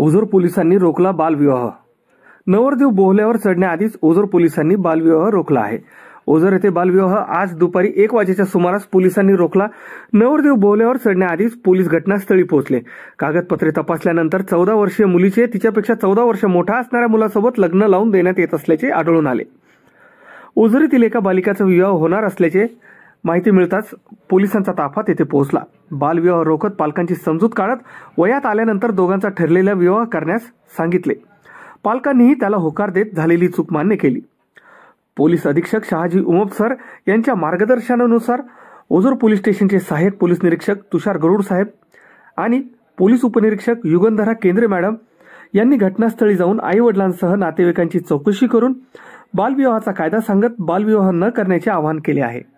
ओझोर पोलिसांनी रोखला बालविवाह नवरदेव बोहल्यावर चढण्याआधीच ओझोर पोलिसांनी बालविवाह रोखला आहे ओझर येथे बालविवाह आज दुपारी एक वाजेच्या सुमारास पोलिसांनी रोखला नवरदेव बोहल्यावर चढण्याआधीच पोलीस घटनास्थळी पोहोचले कागदपत्रे तपासल्यानंतर चौदा वर्षीय मुलीचे तिच्यापेक्षा चौदा वर्ष मोठा असणाऱ्या मुलासोबत लग्न लावून देण्यात येत असल्याचे आढळून आले ओझरीतील एका बालिकाचा विवाह होणार असल्याचे माहिती मिळताच पोलिसांचा ताफा तेथे पोहोचला बालविवाह रोखत पालकांची समजूत काढत वयात आल्यानंतर दोघांचा ठरलेला विवाह करण्यास सांगितले पालकांनीही त्याला होकार देत झालेली चूक मान्य केली पोलीस अधीक्षक शहाजी उमप सर यांच्या मार्गदर्शनानुसार ओझोर पोलीस स्टेशनचे सहाय्यक पोलीस निरीक्षक तुषार गरुड साहेब आणि पोलीस उपनिरीक्षक युगंधरा केंद्रे मॅडम यांनी घटनास्थळी जाऊन वडिलांसह नातेवाईकांची चौकशी करून बालविवाहाचा कायदा सांगत बालविवाह न करण्याचे आवाहन केले आहे